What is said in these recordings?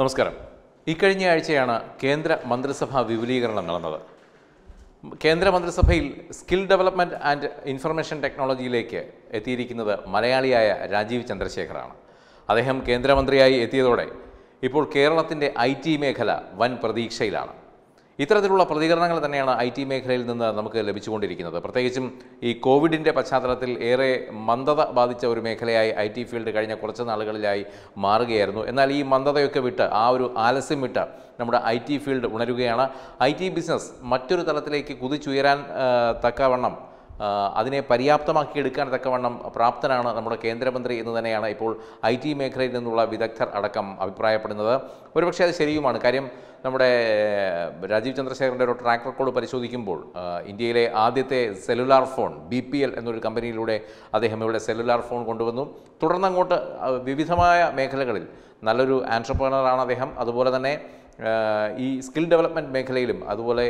നമസ്കാരം ഇക്കഴിഞ്ഞ ആഴ്ചയാണ് കേന്ദ്ര മന്ത്രിസഭാ വിപുലീകരണം നടന്നത് കേന്ദ്ര മന്ത്രിസഭയിൽ സ്കിൽ ഡെവലപ്മെൻറ്റ് ആൻഡ് ഇൻഫർമേഷൻ ടെക്നോളജിയിലേക്ക് എത്തിയിരിക്കുന്നത് മലയാളിയായ രാജീവ് ചന്ദ്രശേഖറാണ് അദ്ദേഹം കേന്ദ്രമന്ത്രിയായി എത്തിയതോടെ ഇപ്പോൾ കേരളത്തിൻ്റെ ഐ മേഖല വൻ പ്രതീക്ഷയിലാണ് ഇത്തരത്തിലുള്ള പ്രതികരണങ്ങൾ തന്നെയാണ് ഐ ടി മേഖലയിൽ നിന്ന് നമുക്ക് ലഭിച്ചുകൊണ്ടിരിക്കുന്നത് പ്രത്യേകിച്ചും ഈ കോവിഡിൻ്റെ പശ്ചാത്തലത്തിൽ ഏറെ മന്ദത ബാധിച്ച ഒരു മേഖലയായി ഐ ടി ഫീൽഡ് കഴിഞ്ഞ കുറച്ച് നാളുകളിലായി മാറുകയായിരുന്നു എന്നാൽ ഈ മന്ദതയൊക്കെ വിട്ട് ആ ഒരു ആലസ്യം വിട്ട് നമ്മുടെ ഐ ടി ഫീൽഡ് ഉണരുകയാണ് ഐ ടി ബിസിനസ് മറ്റൊരു തലത്തിലേക്ക് കുതിച്ചുയരാൻ തക്കവണ്ണം അതിനെ പര്യാപ്തമാക്കിയെടുക്കാൻ തക്കവണ്ണം പ്രാപ്തനാണ് നമ്മുടെ കേന്ദ്രമന്ത്രി എന്ന് തന്നെയാണ് ഇപ്പോൾ ഐ ടി മേഖലയിൽ നിന്നുള്ള വിദഗ്ധർ അടക്കം അഭിപ്രായപ്പെടുന്നത് ഒരുപക്ഷെ അത് ശരിയുമാണ് കാര്യം നമ്മുടെ രാജീവ് ചന്ദ്രശേഖരൻ്റെ ഒരു ട്രാക്ക് റെക്കോർഡ് പരിശോധിക്കുമ്പോൾ ഇന്ത്യയിലെ ആദ്യത്തെ cellular phone B P L എന്നൊരു കമ്പനിയിലൂടെ അദ്ദേഹം ഇവിടെ സെല്ലുലാർ ഫോൺ കൊണ്ടുവന്നു തുടർന്ന് അങ്ങോട്ട് വിവിധമായ മേഖലകളിൽ നല്ലൊരു ആൻറ്റർപ്രണറാണ് അദ്ദേഹം അതുപോലെ തന്നെ ഈ സ്കിൽ ഡെവലപ്മെൻറ്റ് മേഖലയിലും അതുപോലെ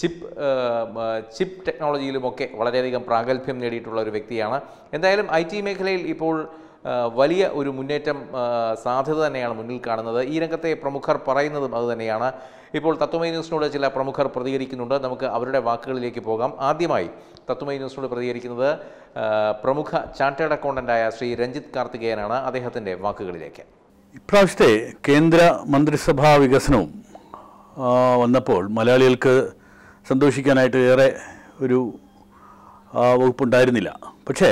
ചിപ്പ് ചിപ്പ് ടെക്നോളജിയിലുമൊക്കെ വളരെയധികം പ്രാഗൽഭ്യം നേടിയിട്ടുള്ള ഒരു വ്യക്തിയാണ് എന്തായാലും ഐ ടി മേഖലയിൽ ഇപ്പോൾ വലിയ ഒരു മുന്നേറ്റം സാധ്യത തന്നെയാണ് മുന്നിൽ കാണുന്നത് ഈ രംഗത്തെ പ്രമുഖർ പറയുന്നതും അതുതന്നെയാണ് ഇപ്പോൾ തത്വമൈ ന്യൂസിനോട് ചില പ്രമുഖർ പ്രതികരിക്കുന്നുണ്ട് നമുക്ക് അവരുടെ വാക്കുകളിലേക്ക് പോകാം ആദ്യമായി തത്വമൈ ന്യൂസിനോട് പ്രതികരിക്കുന്നത് പ്രമുഖ ചാർട്ടേഡ് അക്കൗണ്ടൻ്റായ ശ്രീ രഞ്ജിത്ത് കാർത്തികേയനാണ് അദ്ദേഹത്തിൻ്റെ വാക്കുകളിലേക്ക് ഇപ്രാവശ്യത്തെ കേന്ദ്ര മന്ത്രിസഭാ വികസനവും വന്നപ്പോൾ മലയാളികൾക്ക് സന്തോഷിക്കാനായിട്ട് ഏറെ ഒരു വകുപ്പുണ്ടായിരുന്നില്ല പക്ഷേ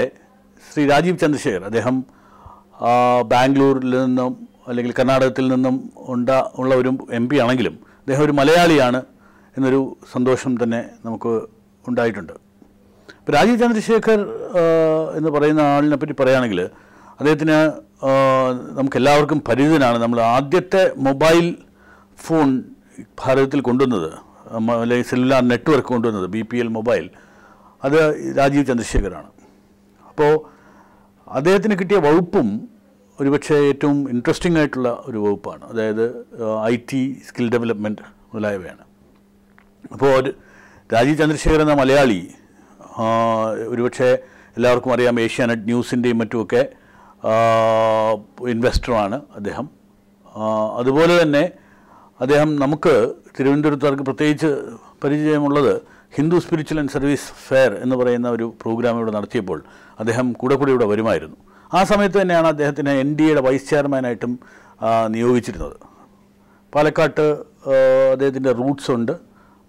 ശ്രീ രാജീവ് ചന്ദ്രശേഖർ അദ്ദേഹം ബാംഗ്ലൂരിൽ നിന്നും അല്ലെങ്കിൽ കർണാടകത്തിൽ നിന്നും ഉണ്ട ഉള്ള ഒരു എം പി ആണെങ്കിലും അദ്ദേഹം ഒരു മലയാളിയാണ് എന്നൊരു സന്തോഷം തന്നെ നമുക്ക് ഉണ്ടായിട്ടുണ്ട് ഇപ്പോൾ രാജീവ് ചന്ദ്രശേഖർ എന്ന് പറയുന്ന ആളിനെ പറ്റി പറയുകയാണെങ്കിൽ അദ്ദേഹത്തിന് നമുക്കെല്ലാവർക്കും പരിചിതനാണ് നമ്മൾ ആദ്യത്തെ മൊബൈൽ ഫോൺ ഭാരതത്തിൽ കൊണ്ടുവന്നത് സെല്ലുലാർ നെറ്റ്വർക്ക് കൊണ്ടുവന്നത് ബി പി എൽ മൊബൈൽ അത് രാജീവ് ചന്ദ്രശേഖരാണ് അപ്പോൾ അദ്ദേഹത്തിന് കിട്ടിയ വകുപ്പും ഒരുപക്ഷെ ഏറ്റവും ഇൻട്രസ്റ്റിംഗ് ആയിട്ടുള്ള ഒരു വകുപ്പാണ് അതായത് ഐ ടി സ്കിൽ ഡെവലപ്മെൻറ്റ് മുതലായവയാണ് അപ്പോൾ രാജീവ് ചന്ദ്രശേഖരൻ എന്ന മലയാളി ഒരുപക്ഷെ എല്ലാവർക്കും അറിയാം ഏഷ്യാനെറ്റ് ന്യൂസിൻ്റെയും മറ്റുമൊക്കെ ഇൻവെസ്റ്ററാണ് അദ്ദേഹം അതുപോലെ തന്നെ അദ്ദേഹം നമുക്ക് തിരുവനന്തപുരത്തുകാർക്ക് പ്രത്യേകിച്ച് പരിചയമുള്ളത് Hindu spiritual and service fair എന്ന് പറയുന്ന ഒരു പ്രോഗ്രാം ഇവിടെ നടത്തിയപ്പോൾ അദ്ദേഹം കൂടെ കൂടെ ഇവിടെ വരുമായിരുന്നു ആ സമയത്ത് തന്നെയാണ് അദ്ദേഹത്തിനെ എൻ ഡി എയുടെ വൈസ് ചെയർമാനായിട്ടും നിയോഗിച്ചിരുന്നത് പാലക്കാട്ട് അദ്ദേഹത്തിൻ്റെ റൂട്ട്സ് ഉണ്ട്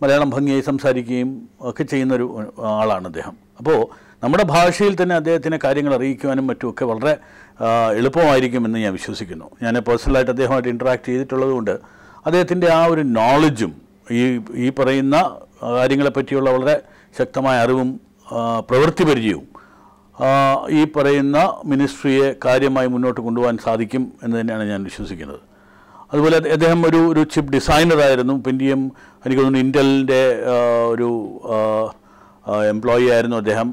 മലയാളം ഭംഗിയായി സംസാരിക്കുകയും ഒക്കെ ചെയ്യുന്നൊരു ആളാണ് അദ്ദേഹം അപ്പോൾ നമ്മുടെ ഭാഷയിൽ തന്നെ അദ്ദേഹത്തിനെ കാര്യങ്ങൾ അറിയിക്കുവാനും മറ്റുമൊക്കെ വളരെ എളുപ്പമായിരിക്കുമെന്ന് ഞാൻ വിശ്വസിക്കുന്നു ഞാൻ പേഴ്സണലായിട്ട് അദ്ദേഹമായിട്ട് ഇൻട്രാക്ട് ചെയ്തിട്ടുള്ളതുകൊണ്ട് അദ്ദേഹത്തിൻ്റെ ആ ഒരു നോളജും ഈ ഈ പറയുന്ന കാര്യങ്ങളെപ്പറ്റിയുള്ള വളരെ ശക്തമായ അറിവും പ്രവൃത്തി പരിചയവും ഈ പറയുന്ന മിനിസ്ട്രിയെ കാര്യമായി മുന്നോട്ട് കൊണ്ടുപോകാൻ സാധിക്കും എന്ന് തന്നെയാണ് ഞാൻ വിശ്വസിക്കുന്നത് അതുപോലെ അദ്ദേഹം ഒരു ഒരു ചിപ്പ് ഡിസൈനറായിരുന്നു പിന്നെയും എനിക്ക് തോന്നുന്നു ഇൻ്റലിൻ്റെ ഒരു എംപ്ലോയി ആയിരുന്നു അദ്ദേഹം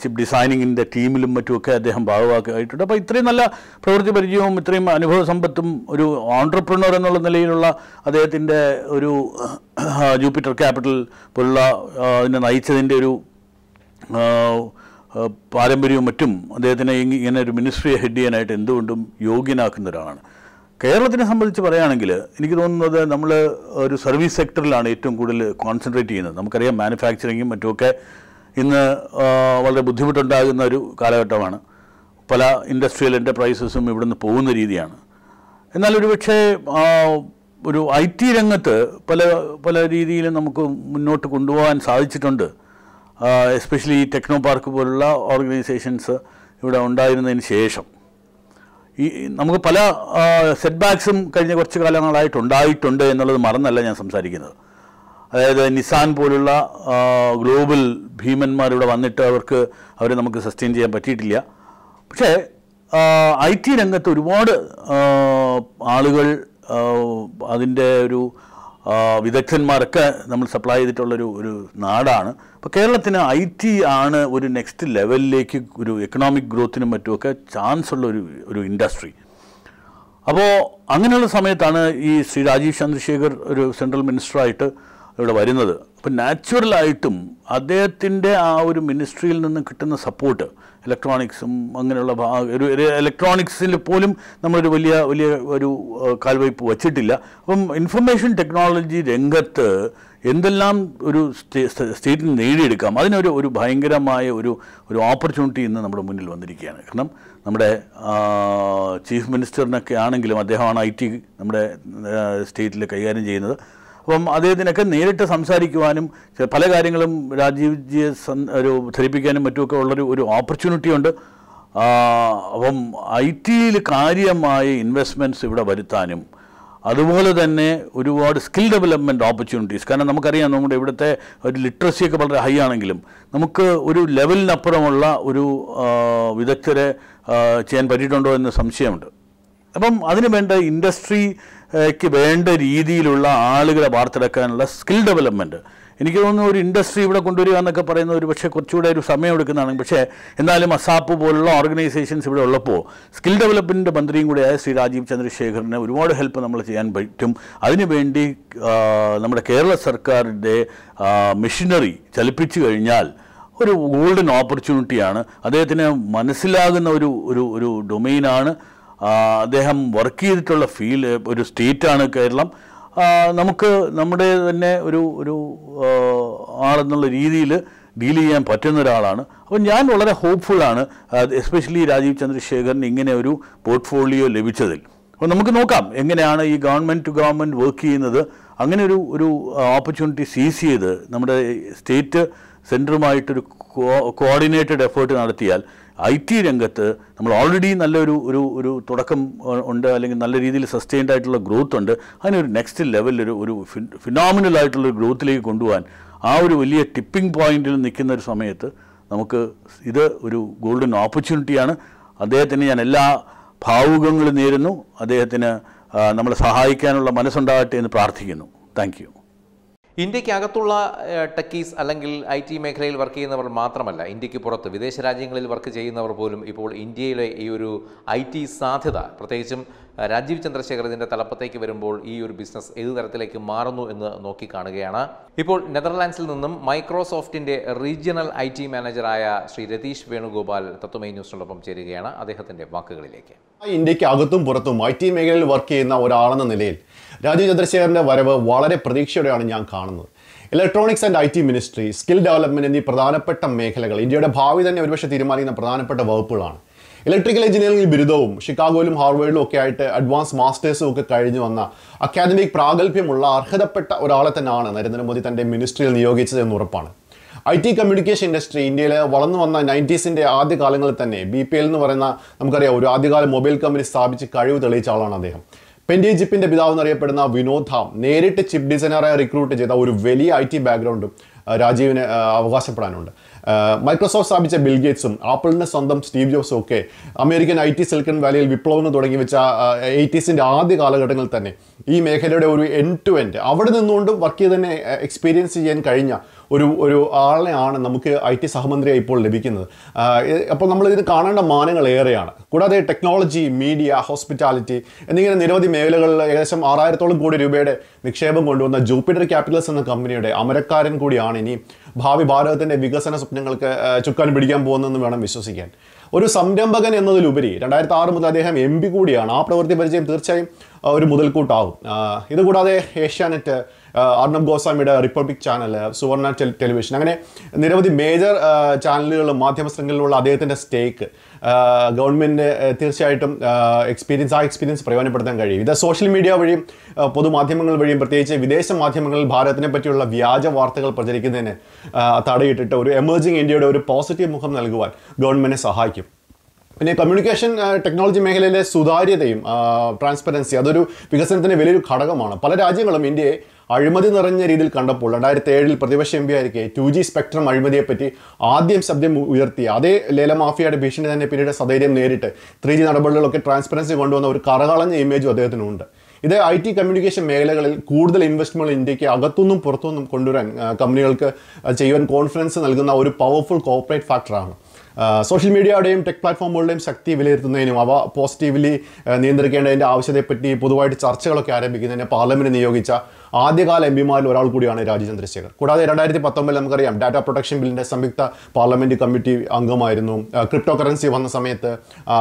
ചിപ്പ് ഡിസൈനിങ്ങിൻ്റെ ടീമിലും മറ്റുമൊക്കെ അദ്ദേഹം ഭാഗമാക്കിയിട്ടുണ്ട് അപ്പോൾ ഇത്രയും നല്ല പ്രവൃത്തി പരിചയവും ഇത്രയും അനുഭവ സമ്പത്തും ഒരു ഓൺട്രപ്രണർ എന്നുള്ള നിലയിലുള്ള അദ്ദേഹത്തിൻ്റെ ഒരു ജൂപ്പിറ്റർ ക്യാപിറ്റൽ പോലുള്ള അതിനെ നയിച്ചതിൻ്റെ ഒരു പാരമ്പര്യവും മറ്റും അദ്ദേഹത്തിനെ ഇങ്ങനെ ഒരു മിനിസ്ട്രിയെ ഹെഡ് ചെയ്യാനായിട്ട് എന്തുകൊണ്ടും യോഗ്യനാക്കുന്ന ഒരാളാണ് കേരളത്തിനെ സംബന്ധിച്ച് പറയുകയാണെങ്കിൽ എനിക്ക് തോന്നുന്നത് നമ്മൾ ഒരു സർവീസ് സെക്ടറിലാണ് ഏറ്റവും കൂടുതൽ കോൺസെൻട്രേറ്റ് ചെയ്യുന്നത് നമുക്കറിയാം മാനുഫാക്ചറിങ്ങും മറ്റുമൊക്കെ ഇന്ന് വളരെ ബുദ്ധിമുട്ടുണ്ടാകുന്ന ഒരു കാലഘട്ടമാണ് പല ഇൻഡസ്ട്രിയൽ എൻ്റർപ്രൈസസും ഇവിടുന്ന് പോകുന്ന രീതിയാണ് എന്നാൽ പക്ഷേ ഒരു ഐ ടി രംഗത്ത് പല പല രീതിയിലും നമുക്ക് മുന്നോട്ട് കൊണ്ടുപോകാൻ സാധിച്ചിട്ടുണ്ട് എസ്പെഷ്യലി ടെക്നോ പാർക്ക് പോലുള്ള ഓർഗനൈസേഷൻസ് ഇവിടെ ഉണ്ടായിരുന്നതിന് ശേഷം ഈ നമുക്ക് പല സെറ്റ് ബാക്ക്സും കഴിഞ്ഞ കുറച്ച് കാലങ്ങളായിട്ടുണ്ടായിട്ടുണ്ട് എന്നുള്ളത് മറന്നല്ല ഞാൻ സംസാരിക്കുന്നത് അതായത് നിസാൻ പോലുള്ള ഗ്ലോബൽ ഭീമന്മാരിവിടെ വന്നിട്ട് അവർക്ക് അവരെ നമുക്ക് സസ്റ്റെയിൻ ചെയ്യാൻ പറ്റിയിട്ടില്ല പക്ഷേ ഐ ടി രംഗത്ത് ഒരുപാട് ആളുകൾ അതിൻ്റെ ഒരു വിദഗ്ധന്മാരൊക്കെ നമ്മൾ സപ്ലൈ ചെയ്തിട്ടുള്ളൊരു ഒരു നാടാണ് അപ്പോൾ കേരളത്തിന് ഐ ടി ആണ് ഒരു നെക്സ്റ്റ് ലെവലിലേക്ക് ഒരു എക്കണോമിക് ഗ്രോത്തിനും മറ്റുമൊക്കെ ചാൻസ് ഉള്ള ഒരു ഒരു ഇൻഡസ്ട്രി അപ്പോൾ അങ്ങനെയുള്ള സമയത്താണ് ഈ ശ്രീ രാജീവ് ചന്ദ്രശേഖർ ഒരു സെൻട്രൽ മിനിസ്റ്ററായിട്ട് ഇവിടെ വരുന്നത് അപ്പം നാച്ചുറലായിട്ടും അദ്ദേഹത്തിൻ്റെ ആ ഒരു മിനിസ്ട്രിയിൽ നിന്ന് കിട്ടുന്ന സപ്പോർട്ട് ഇലക്ട്രോണിക്സും അങ്ങനെയുള്ള ഒരു ഇലക്ട്രോണിക്സിൽ പോലും നമ്മളൊരു വലിയ വലിയ ഒരു കാൽവയ്പ് വച്ചിട്ടില്ല അപ്പം ഇൻഫർമേഷൻ ടെക്നോളജി രംഗത്ത് എന്തെല്ലാം ഒരു സ്റ്റേറ്റിന് നേടിയെടുക്കാം അതിനൊരു ഒരു ഭയങ്കരമായ ഒരു ഒരു ഓപ്പർച്യൂണിറ്റി ഇന്ന് നമ്മുടെ മുന്നിൽ വന്നിരിക്കുകയാണ് കാരണം നമ്മുടെ ചീഫ് മിനിസ്റ്ററിനൊക്കെ ആണെങ്കിലും അദ്ദേഹമാണ് ഐ ടി നമ്മുടെ സ്റ്റേറ്റിൽ കൈകാര്യം ചെയ്യുന്നത് അപ്പം അദ്ദേഹത്തിനൊക്കെ നേരിട്ട് സംസാരിക്കുവാനും പല കാര്യങ്ങളും രാജീവ്ജിയെ ഒരു ധരിപ്പിക്കാനും മറ്റുമൊക്കെ ഉള്ളൊരു ഒരു ഓപ്പർച്യൂണിറ്റി ഉണ്ട് അപ്പം ഐ ടിയിൽ കാര്യമായ ഇൻവെസ്റ്റ്മെൻറ്റ്സ് ഇവിടെ വരുത്താനും അതുപോലെ തന്നെ ഒരുപാട് സ്കിൽ ഡെവലപ്മെൻറ്റ് ഓപ്പർച്യൂണിറ്റീസ് കാരണം നമുക്കറിയാം നമ്മുടെ ഇവിടുത്തെ ഒരു ലിറ്ററസിയൊക്കെ വളരെ ഹൈ ആണെങ്കിലും നമുക്ക് ഒരു ലെവലിനപ്പുറമുള്ള ഒരു വിദഗ്ധരെ ചെയ്യാൻ പറ്റിയിട്ടുണ്ടോ എന്ന് സംശയമുണ്ട് അപ്പം അതിന് വേണ്ട ഇൻഡസ്ട്രി ക്ക് വേണ്ട രീതിയിലുള്ള ആളുകളെ വാർത്തെടുക്കാനുള്ള സ്കിൽ ഡെവലപ്മെൻറ്റ് എനിക്ക് തോന്നുന്നു ഒരു ഇൻഡസ്ട്രി ഇവിടെ കൊണ്ടുവരിക എന്നൊക്കെ പറയുന്ന ഒരു പക്ഷേ കുറച്ചുകൂടെ ഒരു സമയം എടുക്കുന്നതാണ് പക്ഷേ എന്നാലും അസാപ്പ് പോലുള്ള ഓർഗനൈസേഷൻസ് ഇവിടെ ഉള്ളപ്പോൾ സ്കിൽ ഡെവലപ്മെൻറ്റ് മന്ത്രിയും കൂടിയായ ശ്രീ രാജീവ് ചന്ദ്രശേഖറിന് ഒരുപാട് ഹെൽപ്പ് നമ്മൾ ചെയ്യാൻ പറ്റും അതിനുവേണ്ടി നമ്മുടെ കേരള സർക്കാരിൻ്റെ മെഷീനറി ചലിപ്പിച്ചു കഴിഞ്ഞാൽ ഒരു ഗോൾഡൻ ഓപ്പർച്യൂണിറ്റിയാണ് അദ്ദേഹത്തിന് മനസ്സിലാകുന്ന ഒരു ഒരു ഒരു ഡൊമെയിനാണ് അദ്ദേഹം വർക്ക് ചെയ്തിട്ടുള്ള ഫീൽഡ് ഒരു സ്റ്റേറ്റാണ് കേരളം നമുക്ക് നമ്മുടെ തന്നെ ഒരു ഒരു ആളെന്നുള്ള രീതിയിൽ ഡീൽ ചെയ്യാൻ പറ്റുന്ന ഒരാളാണ് അപ്പോൾ ഞാൻ വളരെ ഹോപ്പ്ഫുള്ളാണ് എസ്പെഷ്യലി രാജീവ് ചന്ദ്രശേഖറിന് ഇങ്ങനെ ഒരു പോർട്ട്ഫോളിയോ ലഭിച്ചതിൽ അപ്പോൾ നമുക്ക് നോക്കാം എങ്ങനെയാണ് ഈ ഗവൺമെൻറ് ടു ഗവൺമെൻറ് വർക്ക് ചെയ്യുന്നത് അങ്ങനെ ഒരു ഒരു ഓപ്പർച്യൂണിറ്റി സീസ് ചെയ്ത് നമ്മുടെ സ്റ്റേറ്റ് സെൻറ്ററുമായിട്ടൊരു കോർഡിനേറ്റഡ് എഫേർട്ട് നടത്തിയാൽ ഐ ടി രംഗത്ത് നമ്മൾ ഓൾറെഡി നല്ലൊരു ഒരു ഒരു തുടക്കം ഉണ്ട് അല്ലെങ്കിൽ നല്ല രീതിയിൽ സസ്റ്റെയിൻഡ് ആയിട്ടുള്ള ഗ്രോത്ത് ഉണ്ട് അതിനൊരു നെക്സ്റ്റ് ലെവലിൽ ഒരു ഫിനോമിനൽ ആയിട്ടുള്ള ഗ്രോത്തിലേക്ക് കൊണ്ടുപോകാൻ ആ ഒരു വലിയ ടിപ്പിംഗ് പോയിന്റിൽ നിൽക്കുന്ന ഒരു സമയത്ത് നമുക്ക് ഇത് ഒരു ഗോൾഡൻ ഓപ്പർച്യൂണിറ്റിയാണ് അദ്ദേഹത്തിന് ഞാൻ എല്ലാ ഭാവുകങ്ങളും നേരുന്നു അദ്ദേഹത്തിന് നമ്മളെ സഹായിക്കാനുള്ള മനസ്സുണ്ടാകട്ടെ എന്ന് പ്രാർത്ഥിക്കുന്നു താങ്ക് ഇന്ത്യക്കകത്തുള്ള ടെക്കീസ് അല്ലെങ്കിൽ ഐ ടി മേഖലയിൽ വർക്ക് ചെയ്യുന്നവർ മാത്രമല്ല ഇന്ത്യക്ക് പുറത്ത് വിദേശ രാജ്യങ്ങളിൽ വർക്ക് ചെയ്യുന്നവർ പോലും ഇപ്പോൾ ഇന്ത്യയിലെ ഈ ഒരു ഐ ടി സാധ്യത പ്രത്യേകിച്ചും രാജീവ് ചന്ദ്രശേഖർ ഇതിൻ്റെ തലപ്പത്തേക്ക് വരുമ്പോൾ ഈ ഒരു ബിസിനസ് ഏത് തരത്തിലേക്ക് മാറുന്നു എന്ന് നോക്കി കാണുകയാണ് ഇപ്പോൾ നെതർലാൻഡ്സിൽ നിന്നും മൈക്രോസോഫ്റ്റിൻ്റെ റീജിയണൽ ഐ ടി മാനേജറായ ശ്രീ രതീഷ് വേണുഗോപാൽ തത്വമൈ ന്യൂസിനോടൊപ്പം ചേരുകയാണ് അദ്ദേഹത്തിൻ്റെ വാക്കുകളിലേക്ക് ഇന്ത്യക്ക് അകത്തും പുറത്തും ഐ ടി മേഖലയിൽ വർക്ക് ചെയ്യുന്ന ഒരാളെന്ന നിലയിൽ രാജീവ് ചന്ദ്രശേഖറിന്റെ വരവ് വളരെ പ്രതീക്ഷയോടെയാണ് ഞാൻ കാണുന്നത് electronics and I T ministry skill development എന്നീ പ്രധാനപ്പെട്ട മേഖലകൾ ഇന്ത്യയുടെ ഭാവി തന്നെ ഒരുപക്ഷെ തീരുമാനിക്കുന്ന പ്രധാനപ്പെട്ട വകുപ്പുകളാണ് ഇലക്ട്രിക്കൽ എഞ്ചിനീയറിംഗ് ബിരുദവും ഷിക്കാഗോയിലും ഹാർവേഡിലും ഒക്കെ ആയിട്ട് അഡ്വാൻസ് മാസ്റ്റേഴ്സും ഒക്കെ കഴിഞ്ഞു വന്ന അക്കാദമിക് പ്രാഗൽഭ്യമുള്ള അർഹതപ്പെട്ട ഒരാളെ തന്നെയാണ് നരേന്ദ്രമോദി തൻ്റെ മിനിസ്ട്രിയിൽ നിയോഗിച്ചത് എന്ന് ഉറപ്പാണ് ഐ ടി കമ്മ്യൂണിക്കേഷൻ ഇൻഡസ്ട്രി ഇന്ത്യയിൽ വളർന്നു വന്ന നയൻറ്റീസിൻ്റെ ആദ്യ കാലങ്ങളിൽ തന്നെ ബി പി എൽ എന്ന് പറയുന്ന നമുക്കറിയാം ഒരു ആദ്യകാല മൊബൈൽ കമ്പനി സ്ഥാപിച്ച് കഴിവ് തെളിയിച്ച ആളാണ് അദ്ദേഹം പെൻഡി ജിപ്പിൻ്റെ പിതാവ് എന്നറിയപ്പെടുന്ന വിനോദ് ധാം നേരിട്ട് ചിപ്പ് ഡിസൈനറായി റിക്രൂട്ട് ചെയ്ത ഒരു വലിയ ഐ ടി ബാക്ക്ഗ്രൗണ്ടും രാജീവിന് അവകാശപ്പെടാനുണ്ട് മൈക്രോസോഫ്റ്റ് uh, സ്ഥാപിച്ച ബിൽ ഗേറ്റ്സും ആപ്പിളിൻ്റെ സ്വന്തം സ്റ്റീവ് ജോബ്സും ഒക്കെ അമേരിക്കൻ ഐ ടി സിലിക്കൺ വാലിയിൽ വിപ്ലവം തുടങ്ങി വെച്ച എയ്റ്റീസിൻ്റെ uh, ആദ്യ കാലഘട്ടങ്ങളിൽ തന്നെ ഈ മേഖലയുടെ ഒരു എൻ ടു എൻഡ് അവിടെ നിന്നുകൊണ്ടും വർക്ക് ചെയ്ത് തന്നെ എക്സ്പീരിയൻസ് ചെയ്യാൻ കഴിഞ്ഞ ഒരു ഒരു ആളിനെയാണ് നമുക്ക് ഐ ടി സഹമന്ത്രിയായി ഇപ്പോൾ ലഭിക്കുന്നത് അപ്പോൾ നമ്മളിതിന് കാണേണ്ട മാനങ്ങൾ ഏറെയാണ് കൂടാതെ ടെക്നോളജി മീഡിയ ഹോസ്പിറ്റാലിറ്റി എന്നിങ്ങനെ നിരവധി മേഖലകളിൽ ഏകദേശം ആറായിരത്തോളം കോടി രൂപയുടെ നിക്ഷേപം കൊണ്ടുവന്ന ജൂപ്പിറ്റർ ക്യാപിറ്റൽസ് എന്ന കമ്പനിയുടെ അമരക്കാരൻ കൂടിയാണ് ഇനി ഭാവി ഭാരതത്തിൻ്റെ വികസന സ്വപ്നങ്ങൾക്ക് ചുക്കാൻ പിടിക്കാൻ പോകുന്നതെന്ന് വേണം വിശ്വസിക്കാൻ ഒരു സംരംഭകൻ എന്നതിലുപരി രണ്ടായിരത്തി ആറ് മുതൽ അദ്ദേഹം എം പി കൂടിയാണ് ആ പ്രവൃത്തി പരിചയം തീർച്ചയായും ഒരു മുതൽക്കൂട്ടാവും ഇതുകൂടാതെ ഏഷ്യാനെറ്റ് അർണബ് ഗോസ്വാമിയുടെ റിപ്പബ്ലിക് ചാനൽ സുവർണ ടെലിവിഷൻ അങ്ങനെ നിരവധി മേജർ ചാനലുകളും മാധ്യമ ശൃംഖലയിലുള്ള അദ്ദേഹത്തിൻ്റെ സ്റ്റേക്ക് ഗവൺമെൻറ് തീർച്ചയായിട്ടും എക്സ്പീരിയൻസ് ആ എക്സ്പീരിയൻസ് പ്രയോജനപ്പെടുത്താൻ കഴിയും ഇത് സോഷ്യൽ മീഡിയ വഴിയും പൊതുമാധ്യമങ്ങൾ വഴിയും പ്രത്യേകിച്ച് വിദേശ മാധ്യമങ്ങളിൽ ഭാരതത്തിനെ പറ്റിയുള്ള വ്യാജ വാർത്തകൾ പ്രചരിക്കുന്നതിന് തടയിട്ടിട്ട് ഒരു എമേർജിംഗ് ഇന്ത്യയുടെ ഒരു പോസിറ്റീവ് മുഖം നൽകുവാൻ ഗവൺമെൻറ്റിനെ സഹായിക്കും പിന്നെ കമ്മ്യൂണിക്കേഷൻ ടെക്നോളജി മേഖലയിലെ സുതാര്യതയും ട്രാൻസ്പെറൻസി അതൊരു വികസനത്തിന് വലിയൊരു ഘടകമാണ് പല രാജ്യങ്ങളും ഇന്ത്യയെ അഴിമതി നിറഞ്ഞ രീതിയിൽ കണ്ടപ്പോൾ രണ്ടായിരത്തി ഏഴിൽ പ്രതിപക്ഷ എം പി ആയിരിക്കെ ടു ജി സ്പെക്ട്രം അഴിമതിയെപ്പറ്റി ആദ്യം ശബ്ദം ഉയർത്തി അതേ മാഫിയയുടെ ഭീഷണി തന്നെ പിന്നീട് സധൈര്യം നേരിട്ട് ത്രീ ജി നടപടികളൊക്കെ ട്രാൻസ്പെറൻസി കൊണ്ടുവന്ന ഒരു കറകളഞ്ഞ ഇമേജും അദ്ദേഹത്തിനുണ്ട് ഇത് ഐ ടി കമ്മ്യൂണിക്കേഷൻ മേഖലകളിൽ കൂടുതൽ ഇൻവെസ്റ്റ്മെൻറ്റ് ഇന്ത്യക്ക് അകത്തുനിന്നും പുറത്തുനിന്നും കൊണ്ടുവരാൻ കമ്പനികൾക്ക് ചെയ്യുവാൻ കോൺഫിഡൻസ് നൽകുന്ന ഒരു പവർഫുൾ കോപ്പറേറ്റ് ഫാക്ടറാണ് സോഷ്യൽ മീഡിയയുടെയും ടെക് പ്ലാറ്റ്ഫോമുകളുടെയും ശക്തി വിലയിരുത്തുന്നതിനും അവ പോസിറ്റീവ്ലി നിയന്ത്രിക്കേണ്ടതിൻ്റെ ആവശ്യത്തെപ്പറ്റി പൊതുവായിട്ട് ചർച്ചകളൊക്കെ ആരംഭിക്കുന്നതിന് പാർലമെൻറ്റ് നിയോഗിച്ച ആദ്യകാല എംപിമാരിൽ ഒരാൾ കൂടിയാണ് രാജീവ് ചന്ദ്രശേഖർ കൂടാതെ രണ്ടായിരത്തി പത്തൊമ്പതിൽ നമുക്കറിയാം ഡാറ്റ പ്രൊട്ടക്ഷൻ ബില്ലിൻ്റെ സംയുക്ത പാർലമെൻറ്റ് കമ്മിറ്റി അംഗമായിരുന്നു ക്രിപ്റ്റോ കറൻസി വന്ന സമയത്ത്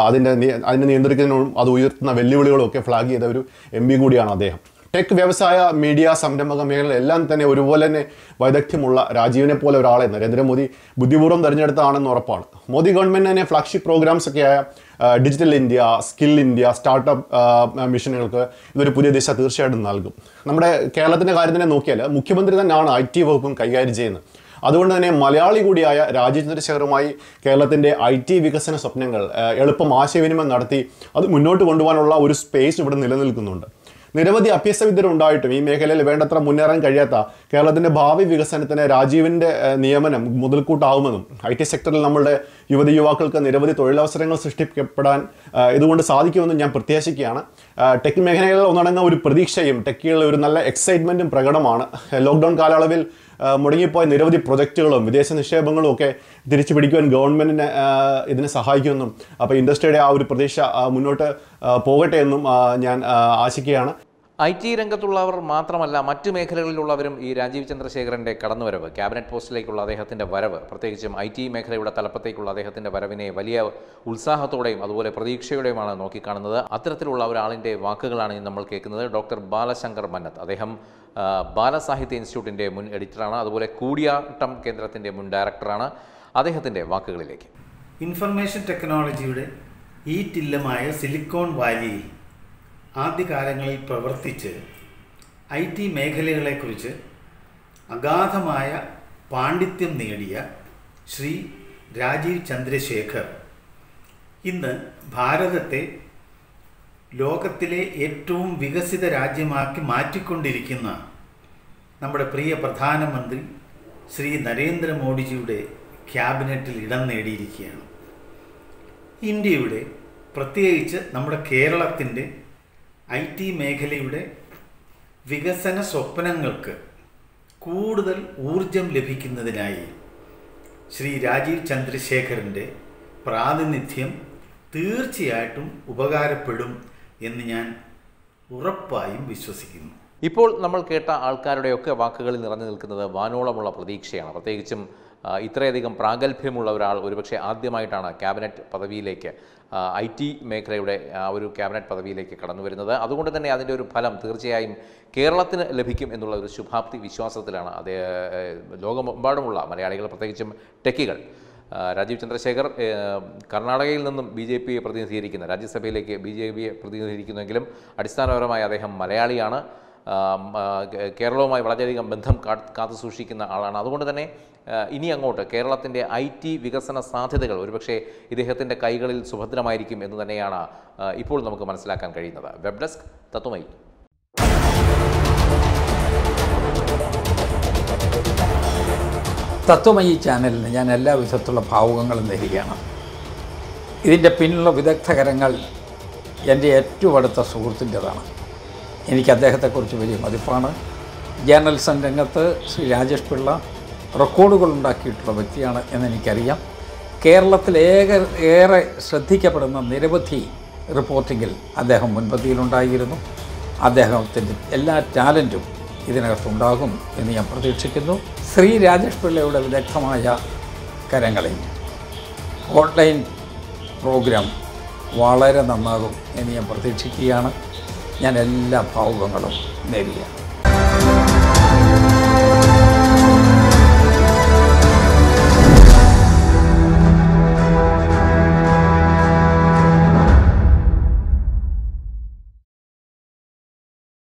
അതിൻ്റെ അതിനെ നിയന്ത്രിക്കുന്നതിനും അത് ഉയർത്തുന്ന വെല്ലുവിളികളും ഒക്കെ ഫ്ലാഗ് ചെയ്ത ഒരു എം കൂടിയാണ് അദ്ദേഹം ടെക് വ്യവസായ മീഡിയ സംരംഭക മേഖലയിലെല്ലാം തന്നെ ഒരുപോലെ തന്നെ വൈദഗ്ധ്യമുള്ള രാജീവിനെ പോലെ ഒരാളെ നരേന്ദ്രമോദി ബുദ്ധിപൂർവ്വം തിരഞ്ഞെടുത്തതാണെന്ന് ഉറപ്പാണ് മോദി ഗവൺമെൻറ് തന്നെ flagship programmes ഒക്കെയായ digital India skill India startup മിഷനുകൾക്ക് ഇതൊരു പുതിയ ദിശ തീർച്ചയായിട്ടും നൽകും നമ്മുടെ കേരളത്തിൻ്റെ കാര്യം തന്നെ നോക്കിയാൽ മുഖ്യമന്ത്രി തന്നെയാണ് ഐ ടി വകുപ്പും കൈകാര്യം ചെയ്യുന്നത് അതുകൊണ്ട് തന്നെ മലയാളി കൂടിയായ രാജീവ് ചന്ദ്രശേഖറുമായി കേരളത്തിൻ്റെ ഐ ടി വികസന സ്വപ്നങ്ങൾ എളുപ്പം ആശയവിനിമയം നടത്തി അത് മുന്നോട്ട് കൊണ്ടുപോകാനുള്ള ഒരു സ്പേസ് ഇവിടെ നിലനിൽക്കുന്നുണ്ട് നിരവധി അഭ്യസ വിദ്യരുണ്ടായിട്ടും ഈ മേഖലയിൽ വേണ്ടത്ര മുന്നേറാൻ കഴിയാത്ത കേരളത്തിൻ്റെ ഭാവി വികസനത്തിന് രാജീവിൻ്റെ നിയമനം മുതൽക്കൂട്ടാവുമെന്നും ഐ ടി സെക്ടറിൽ നമ്മുടെ യുവതി യുവാക്കൾക്ക് നിരവധി തൊഴിലവസരങ്ങൾ സൃഷ്ടിക്കപ്പെടാൻ ഇതുകൊണ്ട് സാധിക്കുമെന്നും ഞാൻ പ്രത്യാശിക്കുകയാണ് ടെക് മേഖലകളിൽ ഒന്നടങ്കം ഒരു പ്രതീക്ഷയും ടെക്കിൽ ഒരു നല്ല എക്സൈറ്റ്മെൻറ്റും പ്രകടമാണ് ലോക്ക്ഡൗൺ കാലയളവിൽ മുടങ്ങിപ്പോയ നിരവധി പ്രൊജക്റ്റുകളും വിദേശ നിക്ഷേപങ്ങളും ഒക്കെ തിരിച്ചു പിടിക്കുവാൻ ഗവൺമെൻറ്റിന് ഇതിനെ സഹായിക്കുമെന്നും അപ്പോൾ ഇൻഡസ്ട്രിയുടെ ആ ഒരു പ്രതീക്ഷ മുന്നോട്ട് പോകട്ടെ എന്നും ഞാൻ ആശിക്കുകയാണ് ഐ ടി രംഗത്തുള്ളവർ മാത്രമല്ല മറ്റു മേഖലകളിലുള്ളവരും ഈ രാജീവ് ചന്ദ്രശേഖരന്റെ കടന്നുവരവ് ക്യാബിനറ്റ് പോസ്റ്റിലേക്കുള്ള അദ്ദേഹത്തിന്റെ വരവ് പ്രത്യേകിച്ചും ഐ ടി മേഖലയുടെ തലപ്പത്തേക്കുള്ള അദ്ദേഹത്തിന്റെ വരവിനെ വലിയ ഉത്സാഹത്തോടെയും അതുപോലെ പ്രതീക്ഷയോടെയുമാണ് നോക്കിക്കാണുന്നത് അത്തരത്തിലുള്ള ഒരാളിന്റെ വാക്കുകളാണ് നമ്മൾ കേൾക്കുന്നത് ഡോക്ടർ ബാലശങ്കർ മന്നത്ത് അദ്ദേഹം ബാലസാഹിത്യ ഇൻസ്റ്റിറ്റ്യൂട്ടിന്റെ മുൻ എഡിറ്ററാണ് അതുപോലെ കൂടിയാട്ടം കേന്ദ്രത്തിന്റെ മുൻ ഡയറക്ടറാണ് അദ്ദേഹത്തിന്റെ വാക്കുകളിലേക്ക് ഇൻഫർമേഷൻ ടെക്നോളജിയുടെ ഈ ടില്ലമായ സിലിക്കോൺ വാലിയിൽ ആദ്യകാലങ്ങളിൽ പ്രവർത്തിച്ച് ഐ ടി മേഖലകളെക്കുറിച്ച് അഗാധമായ പാണ്ഡിത്യം നേടിയ ശ്രീ രാജീവ് ചന്ദ്രശേഖർ ഇന്ന് ഭാരതത്തെ ലോകത്തിലെ ഏറ്റവും വികസിത രാജ്യമാക്കി മാറ്റിക്കൊണ്ടിരിക്കുന്ന നമ്മുടെ പ്രിയ പ്രധാനമന്ത്രി ശ്രീ നരേന്ദ്രമോദിജിയുടെ ക്യാബിനറ്റിൽ ഇടം നേടിയിരിക്കുകയാണ് ഇന്ത്യയുടെ പ്രത്യേകിച്ച് നമ്മുടെ കേരളത്തിൻ്റെ ഐ ടി മേഖലയുടെ വികസന സ്വപ്നങ്ങൾക്ക് കൂടുതൽ ഊർജം ലഭിക്കുന്നതിനായി ശ്രീ രാജീവ് ചന്ദ്രശേഖരൻ്റെ പ്രാതിനിധ്യം തീർച്ചയായിട്ടും ഉപകാരപ്പെടും എന്ന് ഞാൻ ഉറപ്പായും വിശ്വസിക്കുന്നു ഇപ്പോൾ നമ്മൾ കേട്ട ആൾക്കാരുടെയൊക്കെ വാക്കുകളിൽ നിറഞ്ഞു നിൽക്കുന്നത് വാനോളമുള്ള പ്രതീക്ഷയാണ് പ്രത്യേകിച്ചും ഇത്രയധികം പ്രാഗൽഭ്യമുള്ള ഒരാൾ ഒരുപക്ഷെ ആദ്യമായിട്ടാണ് ക്യാബിനറ്റ് പദവിയിലേക്ക് ഐ ടി മേഖലയുടെ ആ ഒരു ക്യാബിനറ്റ് പദവിയിലേക്ക് കടന്നു വരുന്നത് അതുകൊണ്ട് തന്നെ അതിൻ്റെ ഒരു ഫലം തീർച്ചയായും കേരളത്തിന് ലഭിക്കും എന്നുള്ള ഒരു ശുഭാപ്തി വിശ്വാസത്തിലാണ് അതേ ലോകമെമ്പാടുമുള്ള മലയാളികൾ പ്രത്യേകിച്ചും ടെക്കികൾ രാജീവ് ചന്ദ്രശേഖർ കർണാടകയിൽ നിന്നും ബി ജെ പിയെ പ്രതിനിധീകരിക്കുന്ന രാജ്യസഭയിലേക്ക് ബി ജെ പിയെ പ്രതിനിധീകരിക്കുന്നെങ്കിലും അടിസ്ഥാനപരമായി അദ്ദേഹം മലയാളിയാണ് കേരളവുമായി വളരെയധികം ബന്ധം കാത്തു സൂക്ഷിക്കുന്ന ആളാണ് അതുകൊണ്ട് തന്നെ ഇനി അങ്ങോട്ട് കേരളത്തിൻ്റെ ഐ ടി വികസന സാധ്യതകൾ ഒരുപക്ഷേ ഇദ്ദേഹത്തിൻ്റെ കൈകളിൽ സുഭദ്രമായിരിക്കും എന്ന് തന്നെയാണ് ഇപ്പോൾ നമുക്ക് മനസ്സിലാക്കാൻ കഴിയുന്നത് വെബ് ഡെസ്ക് തത്വമൈ തത്വമയി ചാനലിന് ഞാൻ എല്ലാ വിധത്തിലുള്ള ഭാവുകങ്ങളും നേരിടുകയാണ് ഇതിൻ്റെ പിന്നിലുള്ള വിദഗ്ധകരങ്ങൾ എൻ്റെ ഏറ്റവും അടുത്ത സുഹൃത്തിൻ്റെതാണ് എനിക്ക് അദ്ദേഹത്തെക്കുറിച്ച് വലിയ മതിപ്പാണ് ജേർണലിസം രംഗത്ത് ശ്രീ രാജേഷ് പിള്ള റെക്കോർഡുകൾ ഉണ്ടാക്കിയിട്ടുള്ള വ്യക്തിയാണ് എന്നെനിക്കറിയാം ഏക ഏറെ ശ്രദ്ധിക്കപ്പെടുന്ന നിരവധി റിപ്പോർട്ടിങ്ങിൽ അദ്ദേഹം മുൻപന്തിയിലുണ്ടായിരുന്നു അദ്ദേഹത്തിൻ്റെ എല്ലാ ടാലൻറ്റും ഇതിനകത്തുണ്ടാകും എന്ന് ഞാൻ പ്രതീക്ഷിക്കുന്നു ശ്രീ രാജേഷ് പിള്ളയുടെ വിദഗ്ധമായ കരങ്ങളിൽ ഓൺലൈൻ പ്രോഗ്രാം വളരെ നന്നാകും എന്ന് ഞാൻ പ്രതീക്ഷിക്കുകയാണ് ഞാൻ എല്ലാ ഭാവുകങ്ങളും നേടിയ